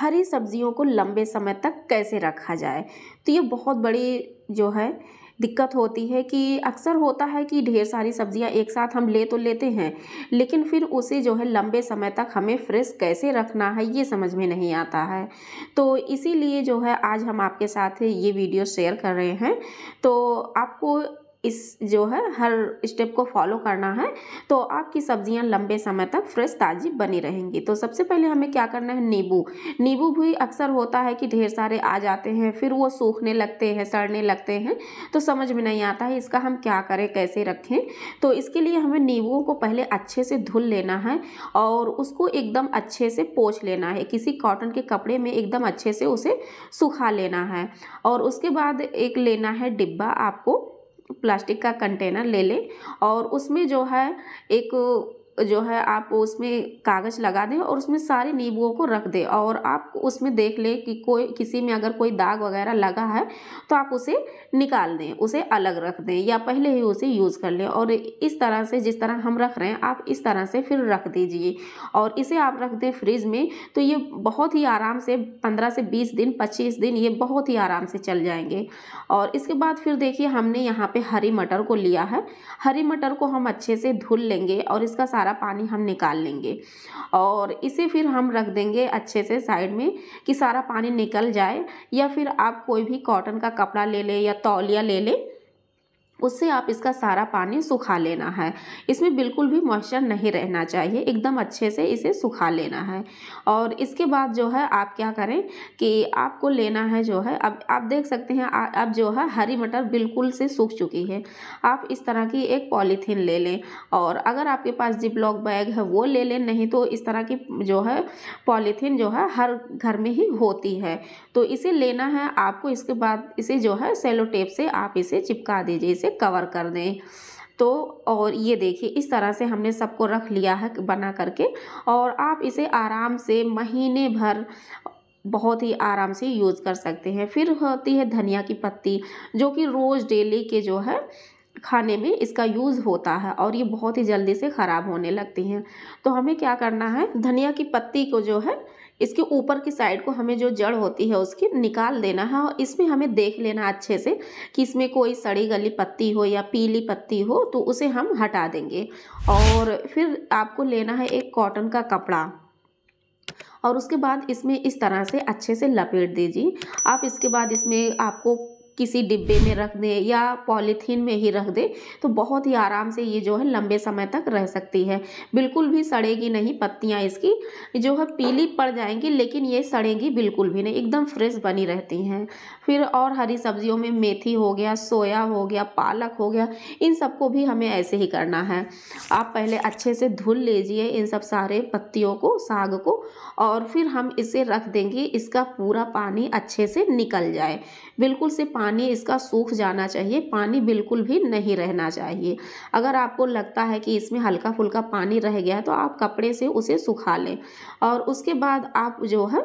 हरी सब्जियों को लंबे समय तक कैसे रखा जाए तो ये बहुत बड़ी जो है दिक्कत होती है कि अक्सर होता है कि ढेर सारी सब्जियां एक साथ हम ले तो लेते हैं लेकिन फिर उसे जो है लंबे समय तक हमें फ्रेश कैसे रखना है ये समझ में नहीं आता है तो इसीलिए जो है आज हम आपके साथ ये वीडियो शेयर कर रहे हैं तो आपको इस जो है हर स्टेप को फॉलो करना है तो आपकी सब्जियां लंबे समय तक फ्रेश ताज़ी बनी रहेंगी तो सबसे पहले हमें क्या करना है नींबू नींबू भी अक्सर होता है कि ढेर सारे आ जाते हैं फिर वो सूखने लगते हैं सड़ने लगते हैं तो समझ में नहीं आता है इसका हम क्या करें कैसे रखें तो इसके लिए हमें नींबुओं को पहले अच्छे से धुल लेना है और उसको एकदम अच्छे से पोछ लेना है किसी कॉटन के कपड़े में एकदम अच्छे से उसे सुखा लेना है और उसके बाद एक लेना है डिब्बा आपको प्लास्टिक का कंटेनर ले लें और उसमें जो है एक जो है आप उसमें कागज़ लगा दें और उसमें सारे नींबुओं को रख दें और आप उसमें देख लें कि कोई किसी में अगर कोई दाग वगैरह लगा है तो आप उसे निकाल दें उसे अलग रख दें या पहले ही उसे यूज़ कर लें और इस तरह से जिस तरह हम रख रहे हैं आप इस तरह से फिर रख दीजिए और इसे आप रख दें फ्रिज में तो ये बहुत ही आराम से पंद्रह से बीस दिन पच्चीस दिन ये बहुत ही आराम से चल जाएंगे और इसके बाद फिर देखिए हमने यहाँ पे हरी मटर को लिया है हरी मटर को हम अच्छे से धुल लेंगे और इसका सारा सारा पानी हम निकाल लेंगे और इसे फिर हम रख देंगे अच्छे से साइड में कि सारा पानी निकल जाए या फिर आप कोई भी कॉटन का कपड़ा ले लें या तौलिया ले लें उससे आप इसका सारा पानी सुखा लेना है इसमें बिल्कुल भी मॉइस्चर नहीं रहना चाहिए एकदम अच्छे से इसे सुखा लेना है और इसके बाद जो है आप क्या करें कि आपको लेना है जो है अब आप देख सकते हैं अब जो है हरी मटर बिल्कुल से सूख चुकी है आप इस तरह की एक पॉलीथीन ले लें और अगर आपके पास जिपलॉक बैग है वो ले लें नहीं तो इस तरह की जो है पॉलीथीन जो है हर घर में ही होती है तो इसे लेना है आपको इसके बाद इसे जो है सेलो टेप से आप इसे चिपका दीजिए इसे से कवर कर दें तो और ये देखिए इस तरह से हमने सबको रख लिया है बना करके और आप इसे आराम से महीने भर बहुत ही आराम से यूज़ कर सकते हैं फिर होती है धनिया की पत्ती जो कि रोज़ डेली के जो है खाने में इसका यूज़ होता है और ये बहुत ही जल्दी से ख़राब होने लगती हैं तो हमें क्या करना है धनिया की पत्ती को जो है इसके ऊपर की साइड को हमें जो जड़ होती है उसकी निकाल देना है और इसमें हमें देख लेना अच्छे से कि इसमें कोई सड़ी गली पत्ती हो या पीली पत्ती हो तो उसे हम हटा देंगे और फिर आपको लेना है एक कॉटन का कपड़ा और उसके बाद इसमें इस तरह से अच्छे से लपेट दीजिए आप इसके बाद इसमें आपको किसी डिब्बे में रख दें या पॉलीथीन में ही रख दें तो बहुत ही आराम से ये जो है लंबे समय तक रह सकती है बिल्कुल भी सड़ेगी नहीं पत्तियाँ इसकी जो है पीली पड़ जाएंगी लेकिन ये सड़ेंगी बिल्कुल भी नहीं एकदम फ्रेश बनी रहती हैं फिर और हरी सब्जियों में मेथी हो गया सोया हो गया पालक हो गया इन सबको भी हमें ऐसे ही करना है आप पहले अच्छे से धुल लीजिए इन सब सारे पत्तियों को साग को और फिर हम इसे रख देंगे इसका पूरा पानी अच्छे से निकल जाए बिल्कुल से पानी पानी इसका सूख जाना चाहिए पानी बिल्कुल भी नहीं रहना चाहिए अगर आपको लगता है कि इसमें हल्का फुल्का पानी रह गया है तो आप कपड़े से उसे सुखा लें और उसके बाद आप जो है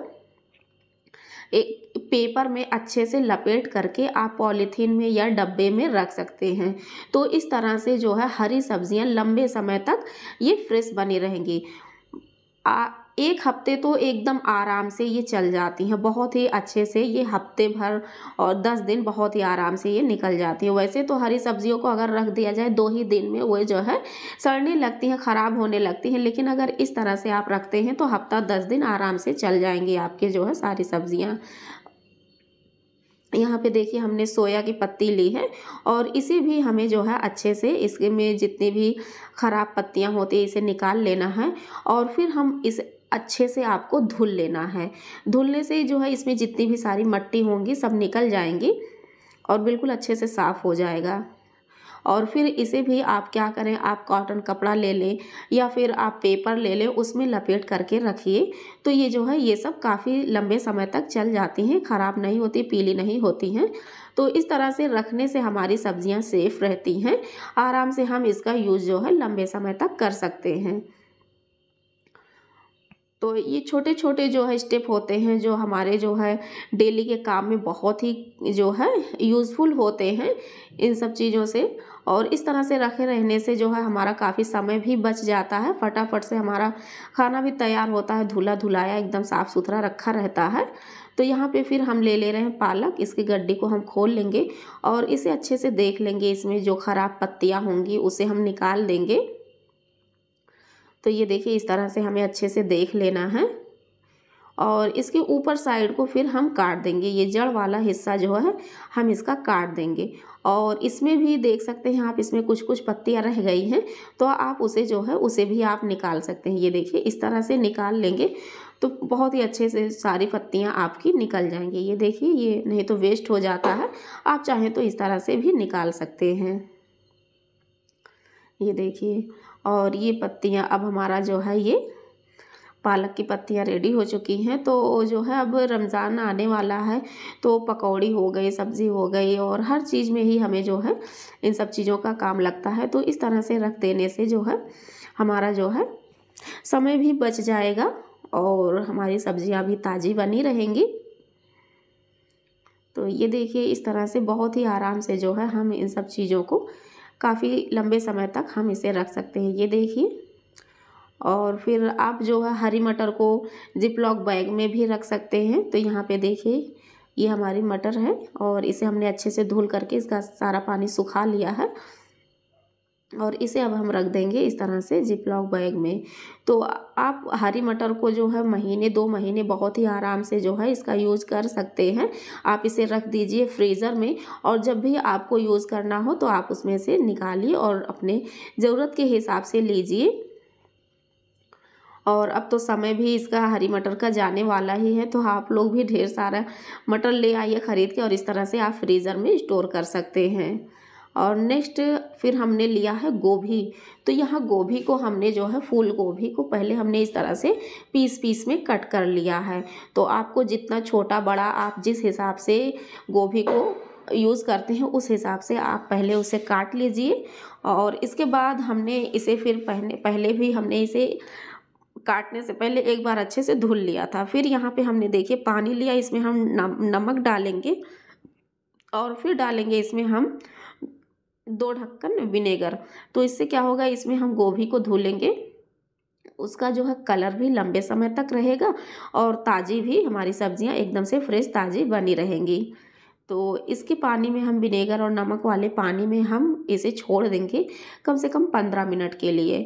एक पेपर में अच्छे से लपेट करके आप पॉलीथीन में या डब्बे में रख सकते हैं तो इस तरह से जो है हरी सब्जियां लंबे समय तक ये फ्रेश बनी रहेंगी आ एक हफ्ते तो एकदम आराम से ये चल जाती हैं बहुत ही अच्छे से ये हफ्ते भर और दस दिन बहुत ही आराम से ये निकल जाती है वैसे तो हरी सब्जियों को अगर रख दिया जाए दो ही दिन में वो जो है सड़ने लगती हैं ख़राब होने लगती हैं लेकिन अगर इस तरह से आप रखते हैं तो हफ्ता दस दिन आराम से चल जाएंगी आपके जो है सारी सब्जियाँ यहाँ पे देखिए हमने सोया की पत्ती ली है और इसे भी हमें जो है अच्छे से इसके में जितनी भी ख़राब पत्तियाँ होती है इसे निकाल लेना है और फिर हम इस अच्छे से आपको धुल लेना है धुलने से जो है इसमें जितनी भी सारी मट्टी होंगी सब निकल जाएंगी और बिल्कुल अच्छे से साफ़ हो जाएगा और फिर इसे भी आप क्या करें आप कॉटन कपड़ा ले लें या फिर आप पेपर ले लें उसमें लपेट करके रखिए तो ये जो है ये सब काफ़ी लंबे समय तक चल जाती हैं ख़राब नहीं होती पीली नहीं होती हैं तो इस तरह से रखने से हमारी सब्जियां सेफ़ रहती हैं आराम से हम इसका यूज़ जो है लंबे समय तक कर सकते हैं तो ये छोटे छोटे जो है स्टेप होते हैं जो हमारे जो है डेली के काम में बहुत ही जो है यूज़फुल होते हैं इन सब चीज़ों से और इस तरह से रखे रहने से जो है हमारा काफ़ी समय भी बच जाता है फटाफट से हमारा खाना भी तैयार होता है धुला धुलाया एकदम साफ़ सुथरा रखा रहता है तो यहाँ पे फिर हम ले ले रहे हैं पालक इसकी गड्डी को हम खोल लेंगे और इसे अच्छे से देख लेंगे इसमें जो ख़राब पत्तियाँ होंगी उसे हम निकाल देंगे तो ये देखिए इस तरह से हमें अच्छे से देख लेना है और इसके ऊपर साइड को फिर हम काट देंगे ये जड़ वाला हिस्सा जो है हम इसका काट देंगे और इसमें भी देख सकते हैं आप इसमें कुछ कुछ पत्तियां रह गई हैं तो आप उसे जो है उसे भी आप निकाल सकते हैं ये देखिए इस तरह से निकाल लेंगे तो बहुत ही अच्छे से सारी पत्तियां आपकी निकल जाएंगी ये देखिए ये नहीं तो वेस्ट हो जाता है आप चाहें तो इस तरह से भी निकाल सकते हैं ये देखिए और ये पत्तियाँ अब हमारा जो है ये पालक की पत्तियाँ रेडी हो चुकी हैं तो जो है अब रमज़ान आने वाला है तो पकौड़ी हो गई सब्ज़ी हो गई और हर चीज़ में ही हमें जो है इन सब चीज़ों का काम लगता है तो इस तरह से रख देने से जो है हमारा जो है समय भी बच जाएगा और हमारी सब्ज़ियाँ भी ताज़ी बनी रहेंगी तो ये देखिए इस तरह से बहुत ही आराम से जो है हम इन सब चीज़ों को काफ़ी लंबे समय तक हम इसे रख सकते हैं ये देखिए और फिर आप जो है हरी मटर को जिपलॉक बैग में भी रख सकते हैं तो यहाँ पे देखिए ये हमारी मटर है और इसे हमने अच्छे से धुल करके इसका सारा पानी सुखा लिया है और इसे अब हम रख देंगे इस तरह से जिप लॉक बैग में तो आप हरी मटर को जो है महीने दो महीने बहुत ही आराम से जो है इसका यूज़ कर सकते हैं आप इसे रख दीजिए फ्रीज़र में और जब भी आपको यूज़ करना हो तो आप उसमें से निकालिए और अपने ज़रूरत के हिसाब से लीजिए और अब तो समय भी इसका हरी मटर का जाने वाला ही है तो आप लोग भी ढेर सारा मटर ले आइए ख़रीद के और इस तरह से आप फ्रीज़र में स्टोर कर सकते हैं और नेक्स्ट फिर हमने लिया है गोभी तो यहाँ गोभी को हमने जो है फूल गोभी को पहले हमने इस तरह से पीस पीस में कट कर लिया है तो आपको जितना छोटा बड़ा आप जिस हिसाब से गोभी को यूज़ करते हैं उस हिसाब से आप पहले उसे काट लीजिए और इसके बाद हमने इसे फिर पहले पहले भी हमने इसे काटने से पहले एक बार अच्छे से धुल लिया था फिर यहाँ पे हमने देखिए पानी लिया इसमें हम नमक डालेंगे और फिर डालेंगे इसमें हम दो ढक्कन विनेगर तो इससे क्या होगा इसमें हम गोभी को धो लेंगे उसका जो है कलर भी लंबे समय तक रहेगा और ताज़ी भी हमारी सब्जियां एकदम से फ्रेश ताज़ी बनी रहेंगी तो इसके पानी में हम विनेगर और नमक वाले पानी में हम इसे छोड़ देंगे कम से कम पंद्रह मिनट के लिए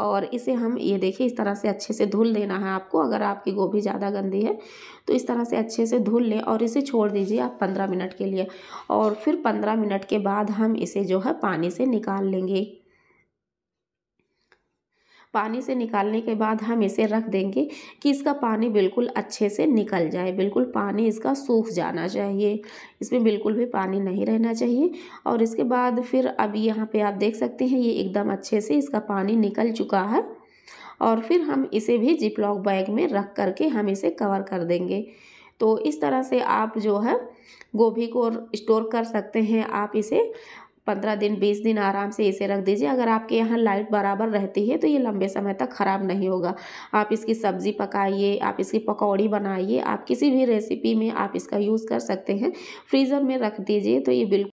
और इसे हम ये देखिए इस तरह से अच्छे से धुल देना है आपको अगर आपकी गोभी ज़्यादा गंदी है तो इस तरह से अच्छे से धुल लें और इसे छोड़ दीजिए आप पंद्रह मिनट के लिए और फिर पंद्रह मिनट के बाद हम इसे जो है पानी से निकाल लेंगे पानी से निकालने के बाद हम इसे रख देंगे कि इसका पानी बिल्कुल अच्छे से निकल जाए बिल्कुल पानी इसका सूख जाना चाहिए इसमें बिल्कुल भी पानी नहीं रहना चाहिए और इसके बाद फिर अब यहाँ पे आप देख सकते हैं ये एकदम अच्छे से इसका पानी निकल चुका है और फिर हम इसे भी जिपलॉक बैग में रख करके हम इसे कवर कर देंगे तो इस तरह से आप जो है गोभी को स्टोर कर सकते हैं आप इसे पंद्रह दिन बीस दिन आराम से इसे रख दीजिए अगर आपके यहाँ लाइट बराबर रहती है तो ये लंबे समय तक ख़राब नहीं होगा आप इसकी सब्ज़ी पकाइए आप इसकी पकौड़ी बनाइए आप किसी भी रेसिपी में आप इसका यूज़ कर सकते हैं फ्रीज़र में रख दीजिए तो ये बिल्कुल